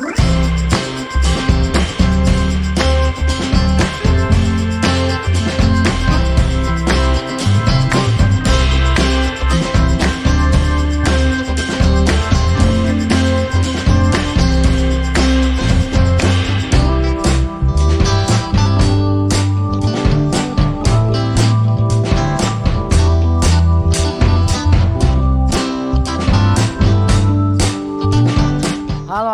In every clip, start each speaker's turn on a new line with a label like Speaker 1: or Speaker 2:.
Speaker 1: Thank you.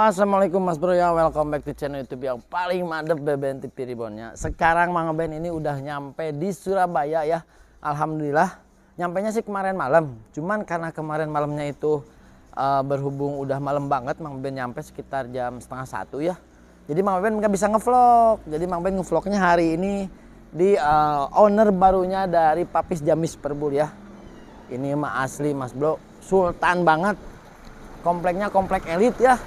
Speaker 1: Assalamualaikum Mas Bro ya, welcome back to channel YouTube yang paling madep BBN TV Ribonnya. Sekarang Mang Ben ini udah nyampe di Surabaya ya. Alhamdulillah. nyampe nya sih kemarin malam. Cuman karena kemarin malamnya itu uh, berhubung udah malam banget, Mang Ben nyampe sekitar jam setengah satu ya. Jadi Mang Ben nggak bisa ngevlog. Jadi Mang Ben ngevlognya hari ini di uh, owner barunya dari Papis Jamis Perbul ya. Ini mah asli Mas Bro, sultan banget. Kompleknya komplek elit ya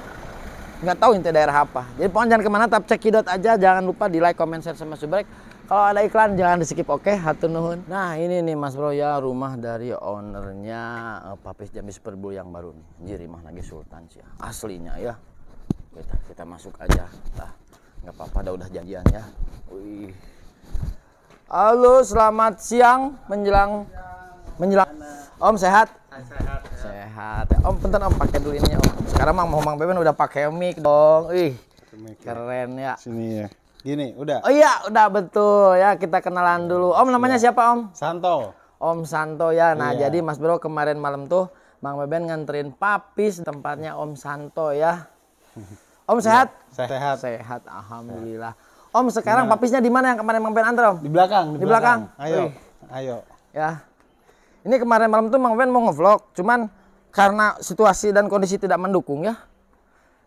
Speaker 1: nggak tahu inti daerah apa. Jadi pohon jangan kemana tapi cekidot aja. Jangan lupa di like, comment, share, sama subrek. Kalau ada iklan jangan di skip oke, okay? hatur nuhun. Nah ini nih Mas Bro ya rumah dari ownernya uh, Papis Jambi Superbu yang baru nih. Jadi rumah lagi Sultan sih ya. aslinya ya. Kita kita masuk aja. Nah, nggak apa-apa, dah udah janjian ya. Wih. Halo, selamat siang menjelang menjelang. Om sehat?
Speaker 2: Sehat. Sehat.
Speaker 1: Om, bentar Om pakai dulu ini Om. Sekarang Mang Mang Beben udah pakai mic dong. Ih. Keren ya. Sini ya.
Speaker 2: Gini, udah. Oh iya,
Speaker 1: udah betul ya. Kita kenalan dulu. Om namanya ya. siapa Om? Santo. Om Santo ya. Nah, iya. jadi Mas Bro kemarin malam tuh Mang Beben nganterin papis tempatnya Om Santo ya. Om sehat? Ya, sehat. Sehat, alhamdulillah. Om sekarang papisnya di mana yang kemarin Mang Beben antar Om? Di
Speaker 2: belakang, di, di belakang. Ayo. Ayo.
Speaker 1: Ya ini kemarin malam tuh Mang Wen mau ngevlog cuman karena situasi dan kondisi tidak mendukung ya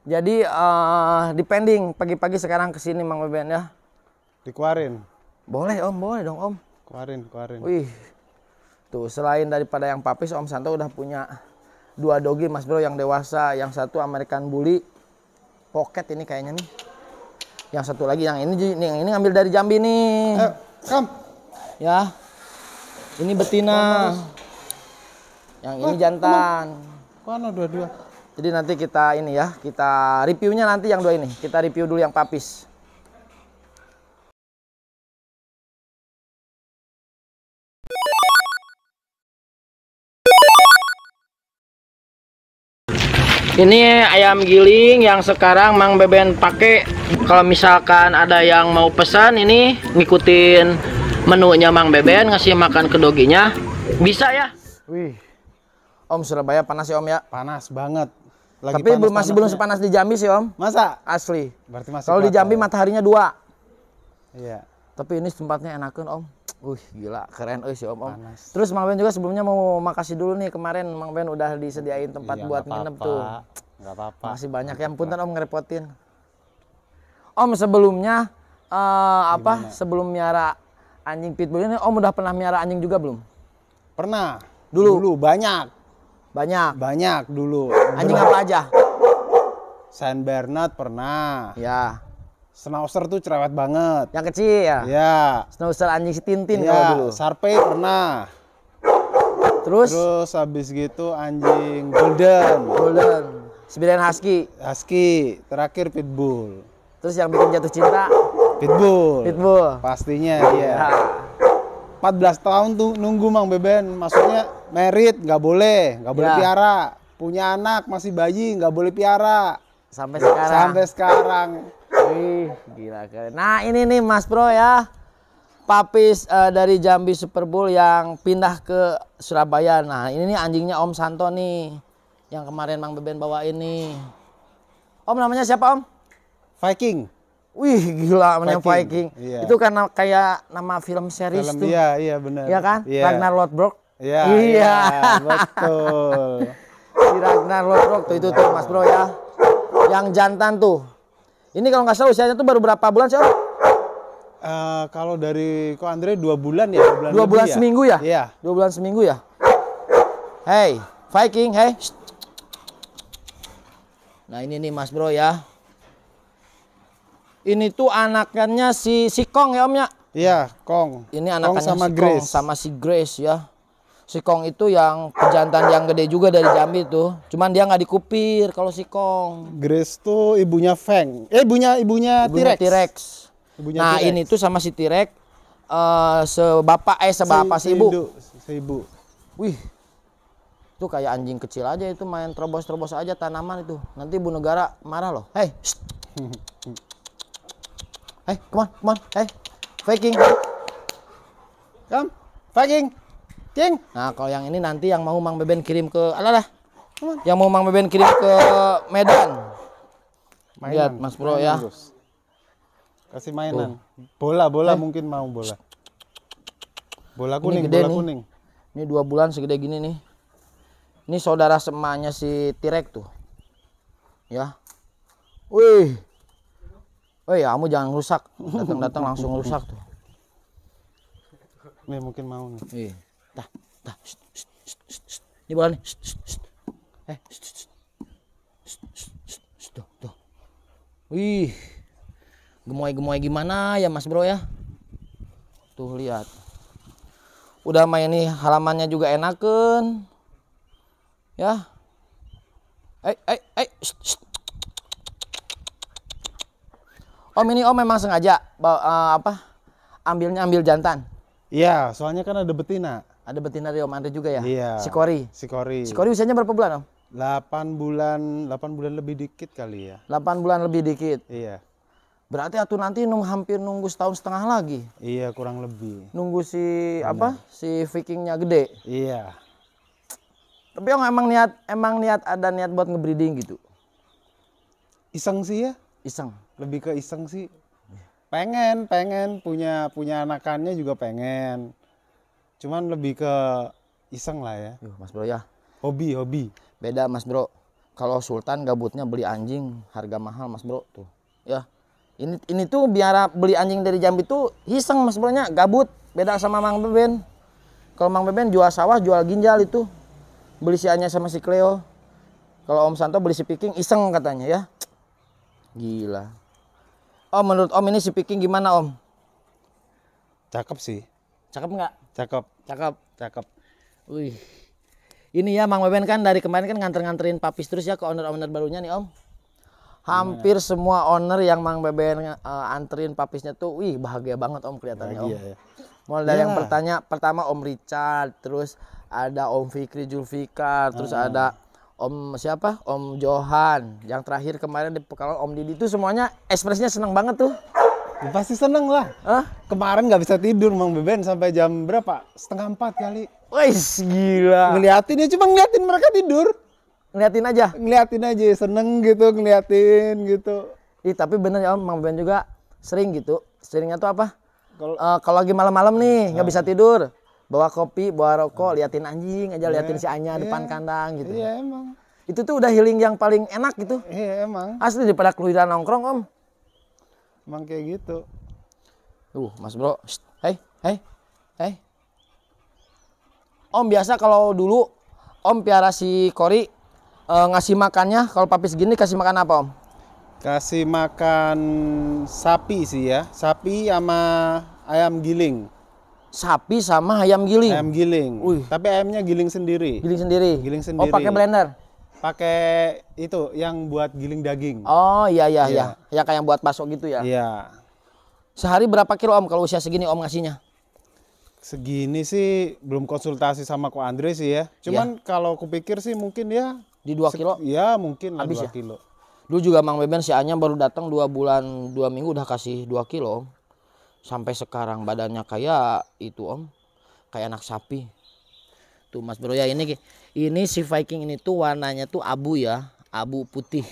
Speaker 1: jadi uh, eh, depending pagi-pagi sekarang kesini Mang Wen ya Dikuarin. boleh om boleh dong om
Speaker 2: Kuarin, kuarin. wih
Speaker 1: tuh selain daripada yang papis om Santo udah punya dua dogi mas bro yang dewasa yang satu American Bully pocket ini kayaknya nih yang satu lagi yang ini yang ini ngambil dari Jambi nih eh, kam ya ini betina. Yang ini jantan. Mana dua-dua? Jadi nanti kita ini ya, kita reviewnya nanti yang dua ini. Kita review dulu yang papis. Ini ayam giling yang sekarang Mang Beben pakai. Kalau misalkan ada yang mau pesan ini ngikutin menunya Mang Beben ngasih makan ke doginya bisa ya wih Om Surabaya panas ya Om ya panas banget Lagi tapi panas, masih belum sepanas di Jambi sih Om masa asli berarti masih kalau di Jambi mataharinya dua iya tapi ini tempatnya enakan Om Wih gila keren oh sih om om. Panas. Terus Mang Ben juga sebelumnya mau makasih dulu nih kemarin Mang Ben udah disediain tempat iya, buat nginep apa tuh. Gak apa-apa. Masih banyak yang punten om ngerepotin. Om sebelumnya uh, apa sebelum miara anjing pitbull ini om oh, udah pernah miara anjing juga belum? Pernah.
Speaker 2: Dulu. Dulu banyak. Banyak. Banyak dulu. Anjing apa aja? Saint Bernard pernah. Ya. Schnauzer tuh cerewet banget. Yang kecil ya? Ya. Schnauzer anjing si Tintin ya. kalau dulu. Sarpe pernah. Terus? Terus habis gitu anjing Golden. Golden. Siberian Husky. Husky. Terakhir Pitbull. Terus yang bikin jatuh cinta? Pitbull. Pitbull. Pastinya iya. Yeah. Iya. 14 tahun tuh nunggu Mang Beben, maksudnya merit nggak boleh, nggak boleh ya. piara. Punya anak masih bayi nggak boleh piara. Sampai sekarang. Sampai sekarang. Wih, gila keren. Nah, ini nih Mas Bro ya.
Speaker 1: Papis uh, eh, dari Jambi Super Bowl yang pindah ke Surabaya. Nah, ini nih anjingnya Om Santo nih yang kemarin Mang Beben bawa ini. Om namanya siapa Om? Viking. Wih gila namanya Viking. Viking. Yeah. Itu karena kayak nama film series film, tuh. Iya iya benar. Iya kan? Yeah. Ragnar Lothbrok.
Speaker 2: Iya. yeah, iya,
Speaker 1: betul. Si Ragnar Lothbrok tuh itu tuh Mas Bro ya. Yang jantan tuh. Ini kalau nggak salah usianya tuh baru berapa bulan sih?
Speaker 2: Uh, kalau dari kok Andre dua bulan ya? Dua bulan, dua bulan ya? seminggu ya? Iya.
Speaker 1: Dua bulan seminggu ya? Hey, Viking, hey. Nah
Speaker 2: ini nih Mas Bro ya.
Speaker 1: Ini tuh anakannya si si Kong ya Om ya? Iya, Kong. Ini anakannya Kong sama si Grace. Kong sama si Grace ya. Si Kong itu yang pejantan yang gede juga dari Jambi tuh. Cuman dia nggak dikupir kalau si Kong.
Speaker 2: Grace tuh ibunya Feng. Eh ibunya ibunya, rex T-Rex. Ibunya nah, ini
Speaker 1: tuh sama si T-Rex uh, sebapak eh sebapak si, ibu.
Speaker 2: Si ibu.
Speaker 1: Wih, itu kayak anjing kecil aja itu main terobos-terobos aja tanaman itu nanti bu negara marah loh hei Hey, eh, come on, come on. Hey, eh, Viking. Come, Viking. King. Nah, kalau yang ini nanti yang mau Mang Beben kirim ke alalah. Yang mau Mang Beben kirim ke
Speaker 2: Medan. Mainan. Lihat Mas Bro ya. mainan ya. Terus. Kasih mainan. Bola, bola eh. mungkin mau bola. Bola kuning, ini gede bola nih. kuning. Ini dua bulan segede gini nih.
Speaker 1: Ini saudara semanya si Tirek tuh. Ya. Wih oh iya, kamu jangan rusak datang-datang langsung rusak tuh
Speaker 2: nih mungkin mau nih iya tah tah
Speaker 1: ini bola nih eh tuh tuh wih gemoy-gemoy gimana ya mas bro ya tuh lihat udah main nih halamannya juga enakan ya eh eh eh Om ini om memang sengaja uh, apa ambilnya ambil jantan.
Speaker 2: Iya, soalnya kan ada betina. Ada betina dari Om Andre juga ya? Iya. Si Kori. Si Kori. Si Kori usianya berapa bulan, Om? 8 bulan, 8 bulan lebih dikit kali ya.
Speaker 1: 8 bulan lebih
Speaker 2: dikit. Iya. Berarti atuh nanti nung hampir nunggu setahun setengah lagi. Iya, kurang lebih.
Speaker 1: Nunggu si Benar. apa? Si Vikingnya gede.
Speaker 2: Iya. Tapi Om emang niat emang niat ada niat buat ngebreeding gitu. Iseng sih ya? Iseng lebih ke iseng sih pengen pengen punya punya anakannya juga pengen cuman lebih ke iseng lah ya Duh, mas bro ya hobi hobi beda mas bro kalau Sultan gabutnya beli anjing harga
Speaker 1: mahal mas bro tuh ya ini ini tuh biar beli anjing dari Jambi tuh iseng mas bro nya gabut beda sama Mang Beben kalau Mang Beben jual sawah jual ginjal itu beli si Anya sama si Cleo kalau Om Santo beli si Piking iseng katanya ya gila Om menurut Om ini si piking gimana Om? Cakep sih. Cakep nggak? Cakep. Cakep. Cakep. Wih. Ini ya Mang Beben kan dari kemarin kan nganter-nganterin papis terus ya ke owner-owner barunya nih Om. Hampir Gimana? semua owner yang Mang Beben uh, eh, anterin papisnya tuh wih bahagia banget Om kelihatannya bahagia, Om. Ya. Mulai dari ya. yang bertanya iya. pertama Om Richard, terus ada Om Fikri Julfikar, terus ah. ada Om siapa? Om Johan. Yang terakhir kemarin di Pekalongan
Speaker 2: Om Didi itu semuanya ekspresinya seneng banget tuh. Ya, pasti seneng lah. Hah? Kemarin nggak bisa tidur Mang Beben sampai jam berapa? Setengah empat kali. Wes gila. Ngeliatin ya cuma ngeliatin mereka tidur. Ngeliatin aja. Ngeliatin aja ya, seneng gitu ngeliatin
Speaker 1: gitu. Ih tapi bener ya Om Mang Beben juga sering gitu. Seringnya tuh apa? Kalau uh, kalau lagi malam-malam nih nggak nah. bisa tidur bawa kopi bawa rokok hmm. liatin anjing aja liatin si Anya yeah. depan kandang gitu iya yeah, emang itu tuh udah healing yang paling enak gitu iya yeah, emang asli daripada keluhiran nongkrong om emang kayak gitu uh mas bro hei hei hei om biasa kalau dulu om piara si Kori uh, ngasih makannya kalau papi segini kasih makan apa om
Speaker 2: kasih makan sapi sih ya sapi sama ayam giling sapi sama ayam giling. Ayam giling. Wih. Tapi ayamnya giling sendiri. Giling sendiri. Giling oh, sendiri. Oh, pakai blender. Pakai itu yang buat giling daging. Oh, iya iya iya. Ya, ya kayak yang buat bakso gitu ya. Iya.
Speaker 1: Sehari berapa kilo Om kalau usia segini Om ngasihnya?
Speaker 2: Segini sih belum konsultasi sama Ko Andre sih ya. Cuman ya. kalau kupikir sih mungkin ya di 2 kilo. Iya mungkin lah Habis 2 ya? kilo. Dulu juga Mang Beben si
Speaker 1: Anya baru datang dua bulan dua minggu udah kasih 2 kilo sampai sekarang badannya kayak itu om kayak anak sapi tuh mas bro ya ini ini si Viking ini tuh warnanya tuh abu ya abu putih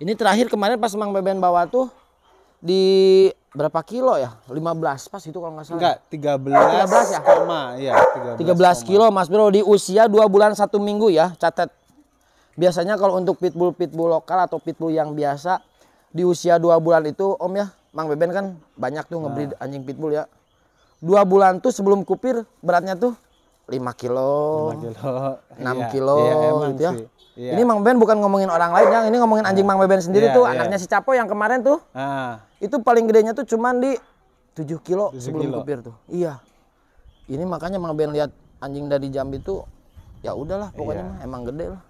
Speaker 1: ini terakhir kemarin pas emang Beben bawa tuh di berapa kilo ya 15 pas itu kalau nggak salah enggak 13 13 ya
Speaker 2: koma ya 13,
Speaker 1: 13 kilo mas bro di usia dua bulan satu minggu ya catet biasanya kalau untuk pitbull pitbull lokal atau pitbull yang biasa di usia dua bulan itu om ya Mang Beben kan banyak tuh ngebeli nah. anjing pitbull ya. Dua bulan tuh sebelum kupir beratnya tuh lima kilo, 5 kilo
Speaker 2: 6 iya, kilo iya, gitu ya. Iya. Ini
Speaker 1: Mang Beben bukan ngomongin orang lain yang ini ngomongin anjing nah. Mang Beben sendiri iya, tuh iya. anaknya si Capo yang kemarin tuh. Nah. Itu paling gedenya tuh cuman di tujuh kilo 7 sebelum kilo. kupir tuh. Iya. Ini makanya Mang Beben lihat anjing dari Jambi tuh ya udahlah pokoknya iya. emang gede lah.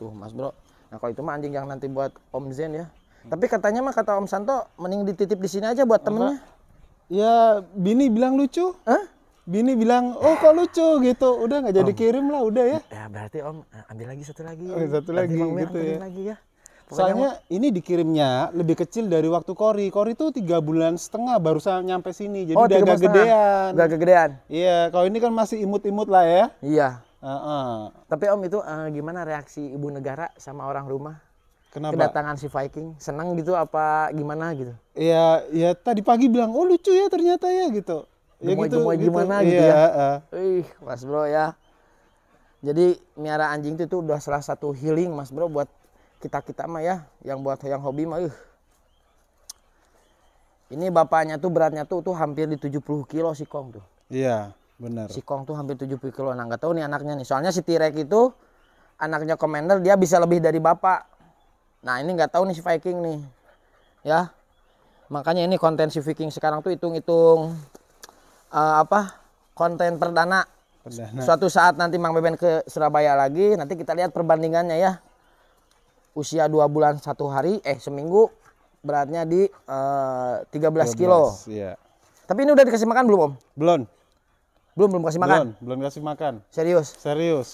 Speaker 1: Tuh Mas Bro. Nah kalau itu mah anjing yang nanti buat Om Zen ya. Hmm. Tapi katanya mah kata Om Santo mending dititip di sini aja buat temennya.
Speaker 2: Ya bini bilang lucu. Hah? Bini bilang, oh kok lucu gitu. Udah nggak jadi om, kirim lah, udah ya.
Speaker 1: Ya berarti Om eh, ambil lagi satu lagi. Oh, satu lagi satu gitu ya. Lagi ya.
Speaker 2: Pokoknya Soalnya mau... ini dikirimnya lebih kecil dari waktu Kori. Kori itu tiga bulan setengah baru nyampe sini. Jadi oh, udah agak gedean. Udah agak gedean. Iya, kalau ini kan masih imut-imut lah ya. Iya. Uh -uh. Tapi Om itu uh, gimana reaksi ibu negara sama orang rumah? Kenapa? kedatangan
Speaker 1: si Viking? Senang gitu apa gimana gitu?
Speaker 2: Iya, ya tadi pagi bilang, oh lucu ya ternyata ya gitu. Ya gemoy, gitu, gemoy gitu. gimana gitu, gitu ya? Uh.
Speaker 1: Ih, mas bro ya. Jadi miara anjing itu, tuh udah salah satu healing mas bro buat kita kita mah ya, yang buat yang hobi mah. Uh. Ini bapaknya tuh beratnya tuh tuh hampir di 70 kilo si Kong tuh.
Speaker 2: Iya, benar. Si
Speaker 1: Kong tuh hampir 70 kilo. Nah, nggak tahu nih anaknya nih. Soalnya si Tirek itu anaknya Commander dia bisa lebih dari bapak Nah ini nggak tahu nih si Viking nih, ya. Makanya ini konten si Viking sekarang tuh hitung-hitung uh, apa konten perdana.
Speaker 2: perdana. Suatu
Speaker 1: saat nanti Mang Beben ke Surabaya lagi, nanti kita lihat perbandingannya ya. Usia dua bulan satu hari, eh seminggu beratnya di uh, 13, 13 kilo.
Speaker 2: Iya. Tapi ini udah dikasih makan belum Om? Belum. Belum belum kasih makan. Belum, belum kasih makan. Serius. Serius.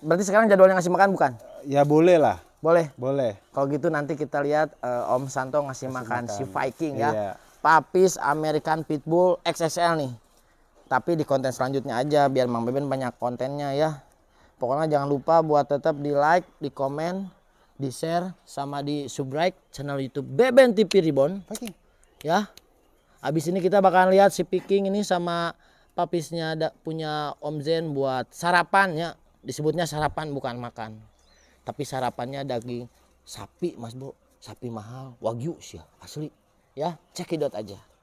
Speaker 2: Berarti sekarang jadwalnya ngasih makan bukan? Ya boleh lah. Boleh. Boleh.
Speaker 1: Kalau gitu nanti kita lihat uh, Om Santo ngasih makan, makan si Viking ya. Iya. Papis American Pitbull XSL nih. Tapi di konten selanjutnya aja biar Mang Beben banyak kontennya ya. Pokoknya jangan lupa buat tetap di like, di komen, di share sama di subscribe channel YouTube Beben TV Ribbon. Viking. Ya. Abis ini kita bakalan lihat si Viking ini sama papisnya ada punya Om Zen buat sarapan ya. Disebutnya sarapan bukan makan tapi sarapannya daging sapi mas bu sapi mahal wagyu sih asli ya cekidot aja